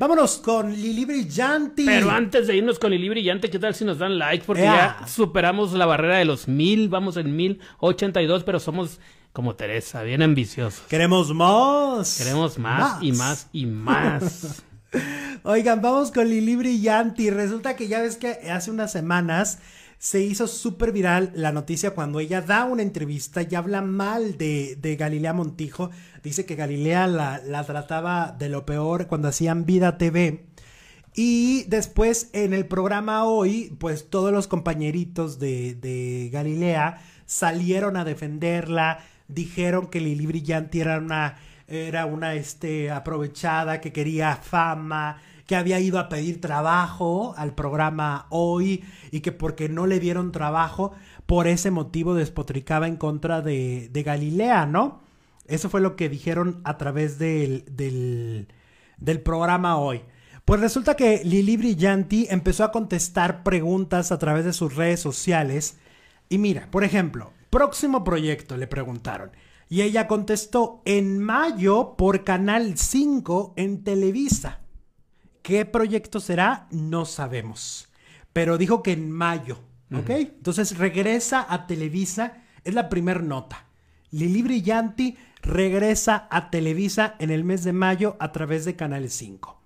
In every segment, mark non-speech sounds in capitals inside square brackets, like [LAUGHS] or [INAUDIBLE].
Vámonos con Lili Brillante. Pero antes de irnos con Lili Brillante, ¿qué tal si nos dan like? Porque ya superamos la barrera de los mil, vamos en mil ochenta y dos, pero somos como Teresa, bien ambiciosos. Queremos más. Queremos más, más. y más y más. [LAUGHS] Oigan, vamos con Lili Brillanti. Resulta que ya ves que hace unas semanas se hizo súper viral la noticia cuando ella da una entrevista y habla mal de, Galilea Montijo. Dice que Galilea la, trataba de lo peor cuando hacían Vida TV. Y después en el programa hoy, pues todos los compañeritos de, de, Galilea salieron a defenderla, dijeron que Lili Brillanti era una, era una este, aprovechada, que quería fama, que había ido a pedir trabajo al programa hoy y que porque no le dieron trabajo, por ese motivo despotricaba en contra de, de Galilea, ¿no? Eso fue lo que dijeron a través del, del, del programa hoy. Pues resulta que Lili Brillanti empezó a contestar preguntas a través de sus redes sociales. Y mira, por ejemplo, próximo proyecto le preguntaron. Y ella contestó en mayo por Canal 5 en Televisa. ¿Qué proyecto será? No sabemos. Pero dijo que en mayo, ¿ok? Entonces regresa a Televisa, es la primera nota. Lili Brillanti regresa a Televisa en el mes de mayo a través de Canal 5.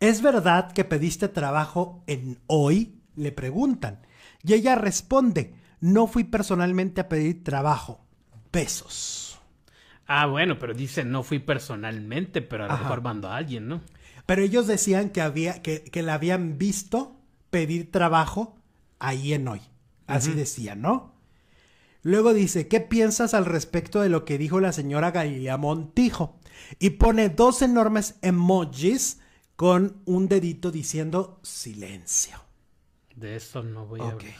¿Es verdad que pediste trabajo en hoy? Le preguntan. Y ella responde, no fui personalmente a pedir trabajo. Besos. Ah, bueno, pero dice no fui personalmente, pero a lo mejor mando a alguien, ¿no? Pero ellos decían que, había, que, la habían visto pedir trabajo ahí en hoy. Así decían, decía, ¿no? Luego dice, ¿qué piensas al respecto de lo que dijo la señora Galilea Montijo? Y pone dos enormes emojis con un dedito diciendo silencio. De eso no voy a hablar.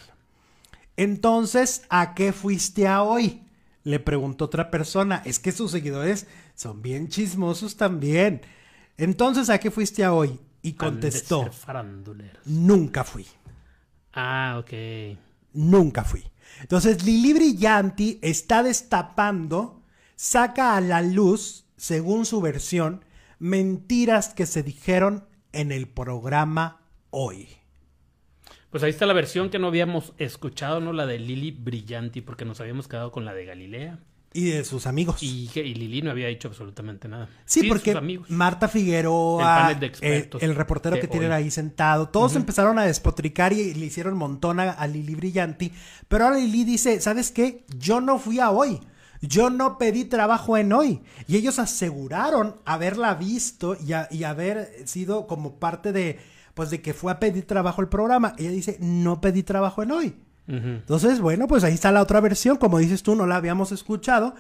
Entonces, ¿a qué fuiste a hoy? Le preguntó otra persona. Es que sus seguidores son bien chismosos también. Entonces, ¿a qué fuiste hoy? Y contestó, nunca fui. Ah, ok. Nunca fui. Entonces, Lili Brillanti está destapando, saca a la luz, según su versión, mentiras que se dijeron en el programa hoy. Pues ahí está la versión que no habíamos escuchado, ¿no? La de Lili Brillanti, porque nos habíamos quedado con la de Galilea. Y de sus amigos. Y, Lili no había dicho absolutamente nada. Sí, porque Marta Figueroa, el, eh, reportero que tienen ahí sentado, todos empezaron a despotricar y le hicieron montón a, Lili Brillanti. Pero ahora Lili dice, ¿sabes qué? Yo no fui a hoy. Yo no pedí trabajo en hoy. Y ellos aseguraron haberla visto y, y haber sido como parte de, pues de que fue a pedir trabajo el programa. Ella dice, no pedí trabajo en hoy. Entonces, bueno, pues ahí está la otra versión, como dices tú, no la habíamos escuchado.